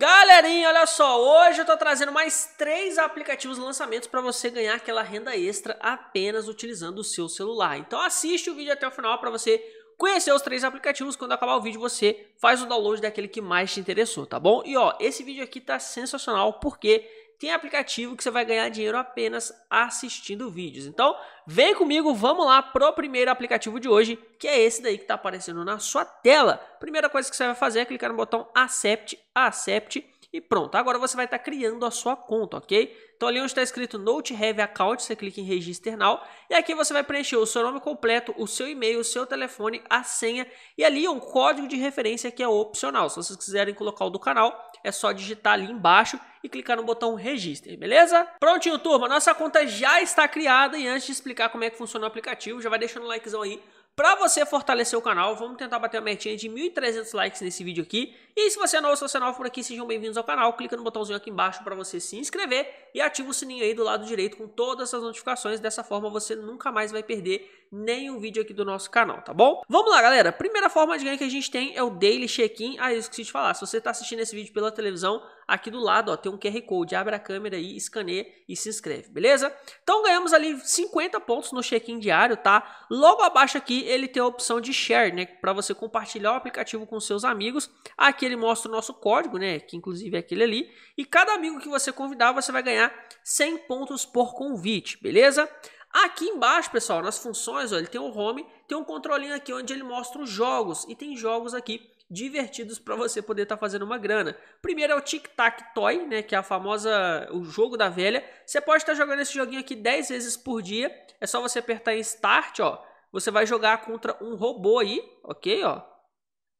Galerinha, olha só, hoje eu estou trazendo mais três aplicativos lançamentos para você ganhar aquela renda extra apenas utilizando o seu celular. Então assiste o vídeo até o final para você conhecer os três aplicativos. Quando acabar o vídeo, você faz o download daquele que mais te interessou, tá bom? E ó, esse vídeo aqui tá sensacional porque tem aplicativo que você vai ganhar dinheiro apenas assistindo vídeos. Então, vem comigo, vamos lá pro primeiro aplicativo de hoje, que é esse daí que está aparecendo na sua tela. Primeira coisa que você vai fazer é clicar no botão Accept, Accept e pronto, agora você vai estar tá criando a sua conta, ok? Então ali onde está escrito Note Have Account, você clica em Registrar Now. E aqui você vai preencher o seu nome completo, o seu e-mail, o seu telefone, a senha e ali é um código de referência que é opcional. Se vocês quiserem colocar o do canal, é só digitar ali embaixo e clicar no botão Register, beleza? Prontinho, turma, nossa conta já está criada e antes de explicar como é que funciona o aplicativo, já vai deixando o likezão aí para você fortalecer o canal, vamos tentar bater a metinha de 1.300 likes nesse vídeo aqui. E se você é novo, se você é novo por aqui, sejam bem-vindos ao canal. Clica no botãozinho aqui embaixo para você se inscrever e ativa o sininho aí do lado direito com todas as notificações. Dessa forma, você nunca mais vai perder nenhum vídeo aqui do nosso canal, tá bom? Vamos lá, galera. Primeira forma de ganho que a gente tem é o Daily Check-in. Ah, eu esqueci de falar. Se você está assistindo esse vídeo pela televisão, aqui do lado ó, tem um QR Code. Abre a câmera aí, escaneia e se inscreve, beleza? Então ganhamos ali 50 pontos no check-in diário, tá? Logo abaixo aqui ele tem a opção de share, né? Para você compartilhar o aplicativo com seus amigos. Aqui ele mostra o nosso código, né? Que inclusive é aquele ali. E cada amigo que você convidar, você vai ganhar 100 pontos por convite, beleza? Aqui embaixo, pessoal, nas funções, ó, ele tem o um home, tem um controlinho aqui onde ele mostra os jogos e tem jogos aqui divertidos para você poder estar tá fazendo uma grana. Primeiro é o Tic Tac Toy, né, que é a famosa o jogo da velha. Você pode estar tá jogando esse joguinho aqui 10 vezes por dia. É só você apertar em Start, ó. Você vai jogar contra um robô aí, OK, ó.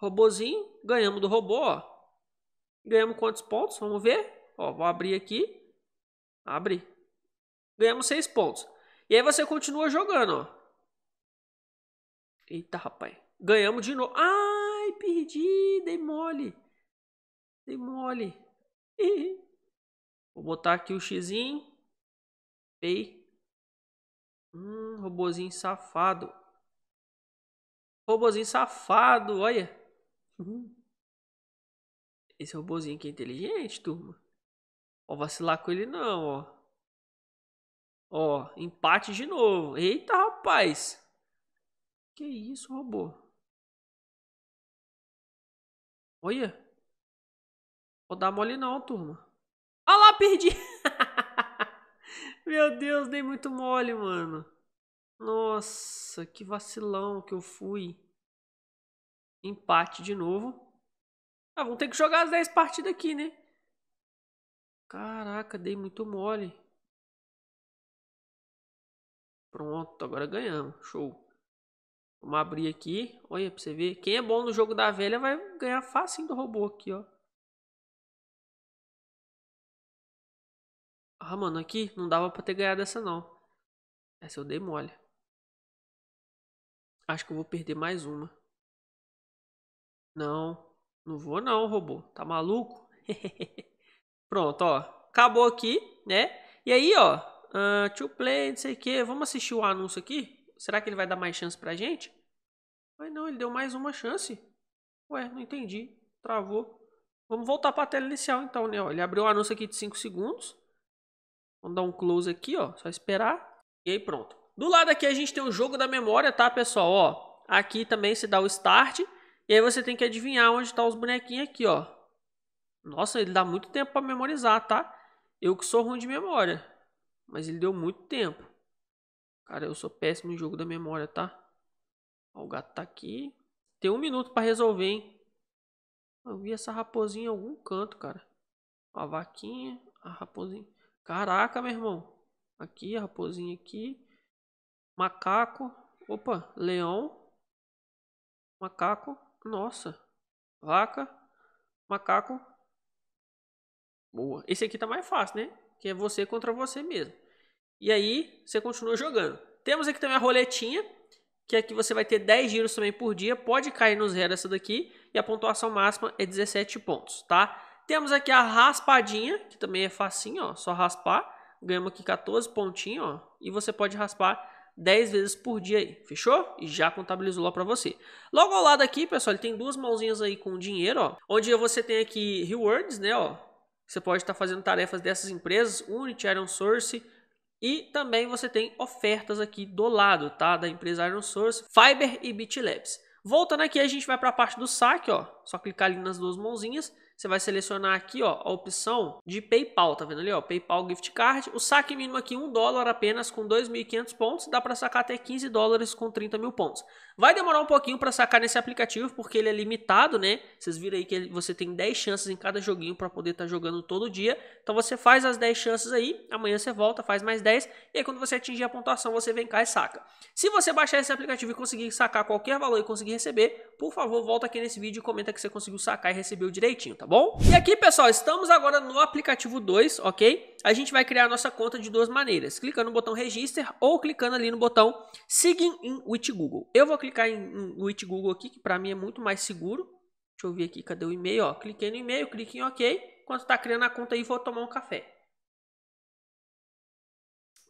Robozinho, ganhamos do robô, ó. Ganhamos quantos pontos? Vamos ver. Ó, vou abrir aqui. Abre. Ganhamos 6 pontos. E aí você continua jogando, ó. Eita, rapaz. Ganhamos de novo. Ai, perdi. Dei mole. Dei mole. Vou botar aqui o xizinho. ei Hum, robozinho safado. Robozinho safado, olha. Esse robozinho aqui é inteligente, turma. Ó, vacilar com ele não, ó. Ó, empate de novo. Eita, rapaz. Que isso, robô? Olha. Vou dar mole não, turma. Ah lá, perdi. Meu Deus, dei muito mole, mano. Nossa, que vacilão que eu fui. Empate de novo. Ah, vamos ter que jogar as 10 partidas aqui, né? Caraca, dei muito mole. Pronto, agora ganhamos. Show. Vamos abrir aqui. Olha pra você ver. Quem é bom no jogo da velha vai ganhar fácil do robô aqui, ó. Ah, mano, aqui não dava pra ter ganhado essa, não. Essa eu dei mole. Acho que eu vou perder mais uma. Não, não vou não, robô. Tá maluco? Pronto, ó. Acabou aqui, né? E aí, ó, uh, ah, to play, não sei o que, vamos assistir o anúncio aqui? Será que ele vai dar mais chance pra gente? Mas não, ele deu mais uma chance. Ué, não entendi, travou. Vamos voltar para a tela inicial então, né? ele abriu o anúncio aqui de 5 segundos. Vamos dar um close aqui, ó, só esperar. E aí pronto. Do lado aqui a gente tem o jogo da memória, tá, pessoal? Ó, aqui também se dá o start. E aí você tem que adivinhar onde estão tá os bonequinhos aqui, ó. Nossa, ele dá muito tempo para memorizar, tá? Eu que sou ruim de memória. Mas ele deu muito tempo. Cara, eu sou péssimo em jogo da memória, tá? Ó, o gato tá aqui. Tem um minuto para resolver, hein? Eu vi essa raposinha em algum canto, cara. A vaquinha, a raposinha. Caraca, meu irmão. Aqui, a raposinha aqui. Macaco. Opa, leão. Macaco. Nossa. Vaca. Macaco. Boa. Esse aqui tá mais fácil, né? Que é você contra você mesmo. E aí você continua jogando. Temos aqui também a roletinha, que aqui é você vai ter 10 giros também por dia. Pode cair no zero essa daqui. E a pontuação máxima é 17 pontos, tá? Temos aqui a raspadinha, que também é facinho, ó. Só raspar. Ganhamos aqui 14 pontinhos, ó. E você pode raspar 10 vezes por dia aí, fechou? E já contabilizou lá para você. Logo ao lado aqui, pessoal, ele tem duas mãozinhas aí com dinheiro, ó. Onde você tem aqui rewards, né, ó. Você pode estar tá fazendo tarefas dessas empresas, Unity, Iron Source, e também você tem ofertas aqui do lado, tá? Da empresa Iron Source, Fiber e BitLabs. Voltando aqui, a gente vai para a parte do saque, ó. Só clicar ali nas duas mãozinhas você vai selecionar aqui ó, a opção de PayPal, tá vendo ali? Ó, PayPal Gift Card. O saque mínimo aqui 1 dólar apenas com 2.500 pontos, dá para sacar até 15 dólares com 30 mil pontos. Vai demorar um pouquinho para sacar nesse aplicativo porque ele é limitado, né? Vocês viram aí que você tem 10 chances em cada joguinho para poder estar tá jogando todo dia. Então você faz as 10 chances aí, amanhã você volta, faz mais 10 e aí quando você atingir a pontuação você vem cá e saca. Se você baixar esse aplicativo e conseguir sacar qualquer valor e conseguir receber, por favor, volta aqui nesse vídeo e comenta que você conseguiu sacar e recebeu direitinho, tá bom? E aqui, pessoal, estamos agora no aplicativo 2, ok? A gente vai criar a nossa conta de duas maneiras, clicando no botão Register ou clicando ali no botão Sign in with Google. Eu vou clicar em, em with Google aqui, que para mim é muito mais seguro. Deixa eu ver aqui, cadê o e-mail? Ó, cliquei no e-mail, clique em OK. Enquanto está criando a conta aí, vou tomar um café.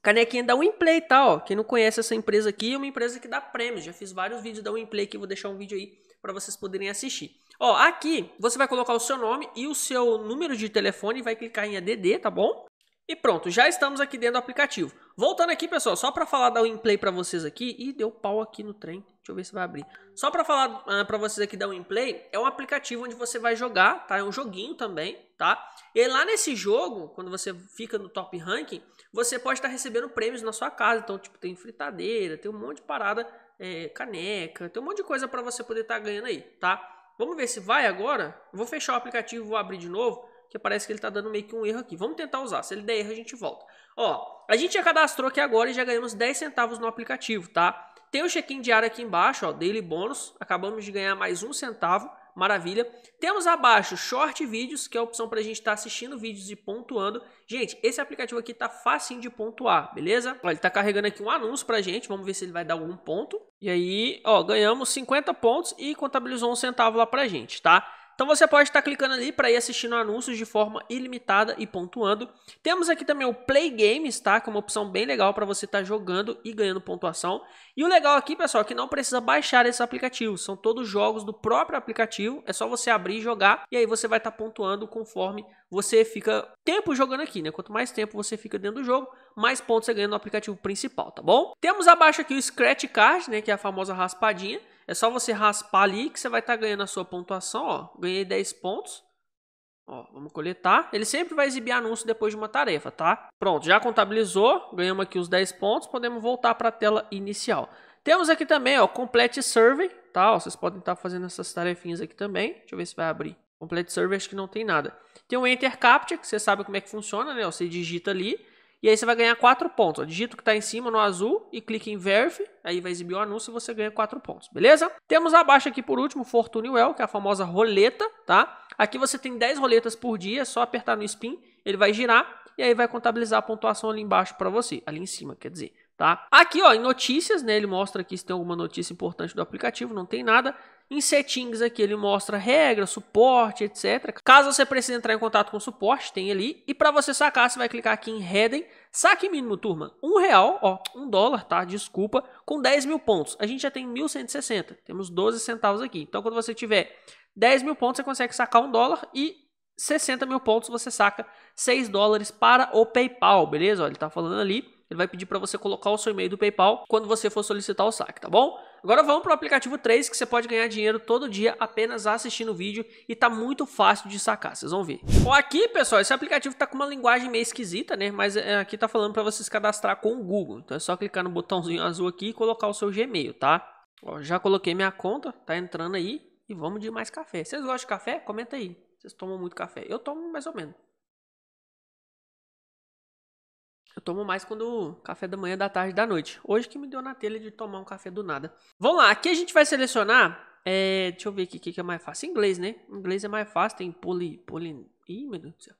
Canequinha da Winplay, tá? Ó. Quem não conhece essa empresa aqui, é uma empresa que dá prêmios. Já fiz vários vídeos da Winplay aqui, vou deixar um vídeo aí para vocês poderem assistir. Ó, aqui você vai colocar o seu nome e o seu número de telefone, vai clicar em ADD, tá bom? E pronto, já estamos aqui dentro do aplicativo. Voltando aqui, pessoal, só para falar da WinPlay para vocês aqui. e deu pau aqui no trem. Deixa eu ver se vai abrir. Só para falar uh, ah, para vocês aqui da WinPlay, é um aplicativo onde você vai jogar, tá? É um joguinho também, tá? E lá nesse jogo, quando você fica no top ranking, você pode estar tá recebendo prêmios na sua casa. Então, tipo, tem fritadeira, tem um monte de parada, é, caneca, tem um monte de coisa para você poder estar tá ganhando aí, tá? Vamos ver se vai agora. vou fechar o aplicativo, vou abrir de novo que parece que ele está dando meio que um erro aqui. Vamos tentar usar. Se ele der erro, a gente volta. Ó, a gente já cadastrou aqui agora e já ganhamos 10 centavos no aplicativo, tá? Tem o check-in diário aqui embaixo, ó, daily bônus. Acabamos de ganhar mais um centavo. Maravilha. Temos abaixo short vídeos, que é a opção para a gente estar tá assistindo vídeos e pontuando. Gente, esse aplicativo aqui tá facinho de pontuar, beleza? Ó, ele tá carregando aqui um anúncio pra gente. Vamos ver se ele vai dar algum ponto. E aí, ó, ganhamos 50 pontos e contabilizou um centavo lá pra gente, tá? Então você pode estar clicando ali para ir assistindo anúncios de forma ilimitada e pontuando. Temos aqui também o Play Games, tá? Que é uma opção bem legal para você estar tá jogando e ganhando pontuação. E o legal aqui, pessoal, é que não precisa baixar esses aplicativos. São todos jogos do próprio aplicativo. É só você abrir e jogar. E aí você vai estar tá pontuando conforme você fica tempo jogando aqui, né? Quanto mais tempo você fica dentro do jogo, mais pontos você ganha no aplicativo principal, tá bom? Temos abaixo aqui o Scratch Card, né? Que é a famosa raspadinha. É só você raspar ali que você vai estar tá ganhando a sua pontuação. Ó, ganhei 10 pontos. Ó, vamos coletar. Ele sempre vai exibir anúncio depois de uma tarefa, tá? Pronto, já contabilizou. Ganhamos aqui os 10 pontos. Podemos voltar para a tela inicial. Temos aqui também, ó, Complete Survey, tá? Ó, vocês podem estar tá fazendo essas tarefinhas aqui também. Deixa eu ver se vai abrir. Complete Survey acho que não tem nada. Tem o Enter CAPTCHA, que você sabe como é que funciona, né? você digita ali e aí você vai ganhar 4 pontos. Ó. Digita o que está em cima no azul e clique em Verify. Aí vai exibir o anúncio e você ganha 4 pontos, beleza? Temos abaixo aqui por último Fortune Well, que é a famosa roleta, tá? Aqui você tem 10 roletas por dia, é só apertar no spin, ele vai girar e aí vai contabilizar a pontuação ali embaixo para você, ali em cima, quer dizer. Tá? Aqui ó, em notícias, né, ele mostra aqui se tem alguma notícia importante do aplicativo, não tem nada. Em settings aqui ele mostra regra, suporte, etc. Caso você precise entrar em contato com o suporte, tem ali. E para você sacar, você vai clicar aqui em Heading. Saque mínimo, turma, um real, ó, um dólar, tá? Desculpa, com 10 mil pontos. A gente já tem 1.160, temos 12 centavos aqui. Então, quando você tiver 10 mil pontos, você consegue sacar um dólar e 60 mil pontos você saca 6 dólares para o PayPal, beleza? Ó, ele tá falando ali. Ele vai pedir para você colocar o seu e-mail do PayPal quando você for solicitar o saque, tá bom? Agora vamos para o aplicativo 3 que você pode ganhar dinheiro todo dia apenas assistindo o vídeo e tá muito fácil de sacar, vocês vão ver. Bom, aqui pessoal, esse aplicativo tá com uma linguagem meio esquisita, né? Mas é, aqui tá falando para você se cadastrar com o Google. Então é só clicar no botãozinho azul aqui e colocar o seu Gmail, tá? Ó, já coloquei minha conta, tá entrando aí e vamos de mais café. Vocês gostam de café? Comenta aí. Vocês tomam muito café? Eu tomo mais ou menos. Eu tomo mais quando café da manhã, da tarde, da noite. Hoje que me deu na telha de tomar um café do nada. Vamos lá, aqui a gente vai selecionar. É, deixa eu ver aqui o que, que é mais fácil. Inglês, né? Inglês é mais fácil, tem poli. poli ih, meu Deus do céu.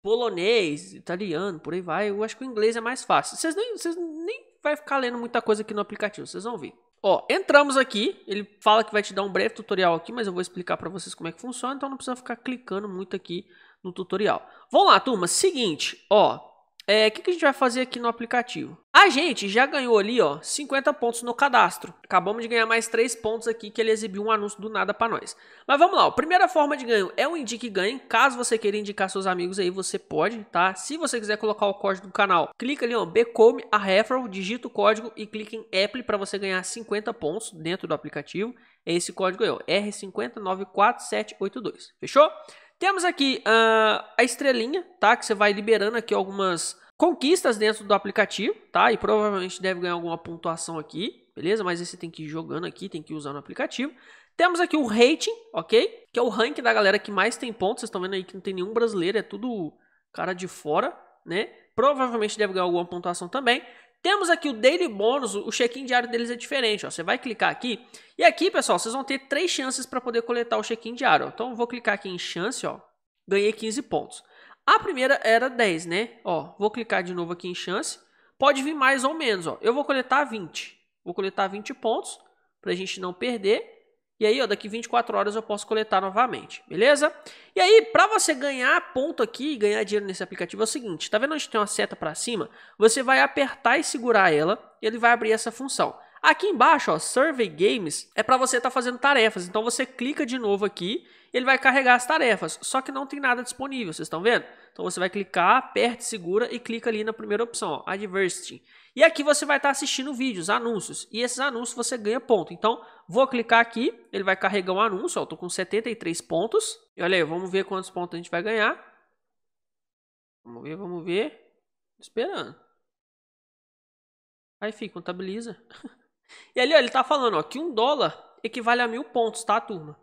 Polonês, italiano, por aí vai. Eu acho que o inglês é mais fácil. Vocês nem, vocês nem vai ficar lendo muita coisa aqui no aplicativo, vocês vão ver. Ó, entramos aqui, ele fala que vai te dar um breve tutorial aqui, mas eu vou explicar para vocês como é que funciona, então não precisa ficar clicando muito aqui no tutorial. Vamos lá, turma, seguinte, ó, é, que, que a gente vai fazer aqui no aplicativo? A gente já ganhou ali, ó, 50 pontos no cadastro. Acabamos de ganhar mais 3 pontos aqui que ele exibiu um anúncio do nada para nós. Mas vamos lá, ó, primeira forma de ganho é o Indique Ganhe. Caso você queira indicar seus amigos aí, você pode, tá? Se você quiser colocar o código do canal, clica ali, ó, Become a Referral, digita o código e clica em Apple para você ganhar 50 pontos dentro do aplicativo. É Esse código aí, ó, R5094782, fechou? Temos aqui uh, a estrelinha, tá? Que você vai liberando aqui algumas conquistas dentro do aplicativo, tá? E provavelmente deve ganhar alguma pontuação aqui, beleza? Mas você tem que ir jogando aqui, tem que usar no aplicativo. Temos aqui o rating, ok? Que é o rank da galera que mais tem pontos. Vocês estão vendo aí que não tem nenhum brasileiro, é tudo cara de fora, né? Provavelmente deve ganhar alguma pontuação também. Temos aqui o Daily Bônus, o check-in diário deles é diferente, ó. Você vai clicar aqui e aqui, pessoal, vocês vão ter três chances para poder coletar o check-in diário. Então eu vou clicar aqui em chance, ó. Ganhei 15 pontos. A primeira era 10, né? Ó, vou clicar de novo aqui em chance. Pode vir mais ou menos, ó. Eu vou coletar 20. Vou coletar 20 pontos para a gente não perder. E aí, ó, daqui 24 horas eu posso coletar novamente, beleza? E aí, para você ganhar ponto aqui e ganhar dinheiro nesse aplicativo é o seguinte, tá vendo onde tem uma seta para cima? Você vai apertar e segurar ela, e ele vai abrir essa função. Aqui embaixo, ó, Survey Games, é para você estar tá fazendo tarefas. Então você clica de novo aqui ele vai carregar as tarefas, só que não tem nada disponível, vocês estão vendo? Então você vai clicar, aperta, segura e clica ali na primeira opção, ó, Adversity. E aqui você vai estar tá assistindo vídeos, anúncios, e esses anúncios você ganha ponto. Então vou clicar aqui, ele vai carregar um anúncio, ó, eu estou com 73 pontos. E olha aí, vamos ver quantos pontos a gente vai ganhar. Vamos ver, vamos ver. Tô esperando. Aí, fica, contabiliza. e ali, ó, ele tá falando, ó, que um dólar equivale a mil pontos, tá, turma?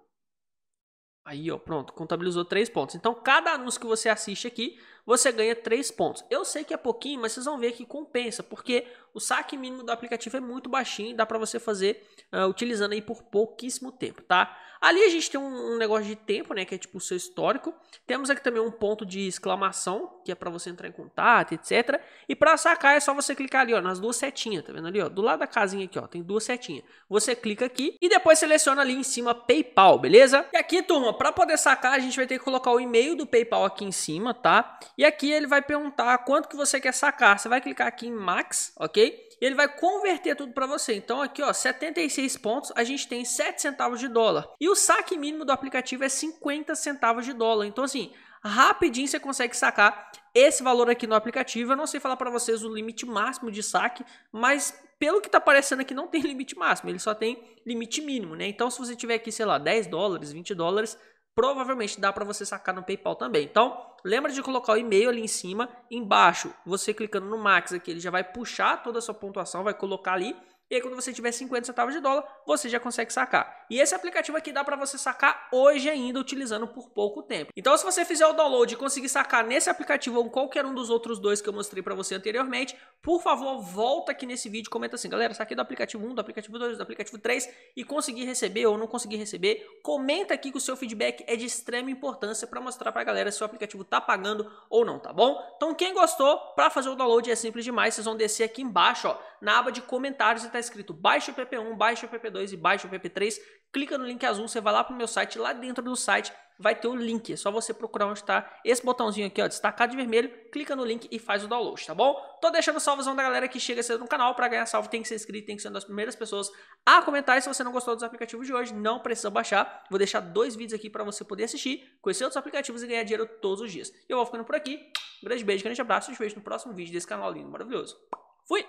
Aí, ó, pronto, contabilizou três pontos. Então, cada anúncio que você assiste aqui, você ganha 3 pontos. Eu sei que é pouquinho, mas vocês vão ver que compensa, porque o saque mínimo do aplicativo é muito baixinho, dá para você fazer uh, utilizando aí por pouquíssimo tempo, tá? Ali a gente tem um, um, negócio de tempo, né, que é tipo o seu histórico. Temos aqui também um ponto de exclamação, que é para você entrar em contato, etc. E para sacar é só você clicar ali, ó, nas duas setinhas, tá vendo ali, ó? Do lado da casinha aqui, ó, tem duas setinhas. Você clica aqui e depois seleciona ali em cima PayPal, beleza? E aqui, turma, para poder sacar, a gente vai ter que colocar o e-mail do PayPal aqui em cima, tá? E aqui ele vai perguntar quanto que você quer sacar. Você vai clicar aqui em max, ok? E ele vai converter tudo para você. Então aqui, ó, 76 pontos, a gente tem 7 centavos de dólar. E o saque mínimo do aplicativo é 50 centavos de dólar. Então assim, rapidinho você consegue sacar esse valor aqui no aplicativo. Eu não sei falar para vocês o limite máximo de saque, mas pelo que está aparecendo aqui não tem limite máximo, ele só tem limite mínimo, né? Então se você tiver aqui, sei lá, 10 dólares, 20 dólares, provavelmente dá para você sacar no PayPal também. Então, lembra de colocar o e-mail ali em cima, embaixo, você clicando no Max aqui, ele já vai puxar toda a sua pontuação, vai colocar ali e aí, quando você tiver 50 centavos de dólar, você já consegue sacar. E esse aplicativo aqui dá para você sacar hoje ainda, utilizando por pouco tempo. Então, se você fizer o download e conseguir sacar nesse aplicativo ou qualquer um dos outros dois que eu mostrei para você anteriormente, por favor, volta aqui nesse vídeo e comenta assim, galera, saquei do aplicativo 1, do aplicativo 2, do aplicativo 3 e consegui receber ou não consegui receber. Comenta aqui que o seu feedback é de extrema importância para mostrar para a galera se o aplicativo tá pagando ou não, tá bom? Então, quem gostou, para fazer o download é simples demais, vocês vão descer aqui embaixo, ó, na aba de comentários e tá Tá escrito baixa o PP1, baixa o PP2 e baixa o PP3, clica no link azul, você vai lá para o meu site, lá dentro do site vai ter o link, é só você procurar onde está esse botãozinho aqui, ó, destacado de vermelho, clica no link e faz o download, tá bom? Tô deixando salvação da galera que chega cedo no canal, para ganhar salvo tem que ser inscrito, tem que ser uma das primeiras pessoas a comentar, e se você não gostou dos aplicativos de hoje, não precisa baixar, vou deixar dois vídeos aqui para você poder assistir, conhecer outros aplicativos e ganhar dinheiro todos os dias. Eu vou ficando por aqui, um grande beijo, grande abraço, te vejo no próximo vídeo desse canal lindo, maravilhoso. Fui!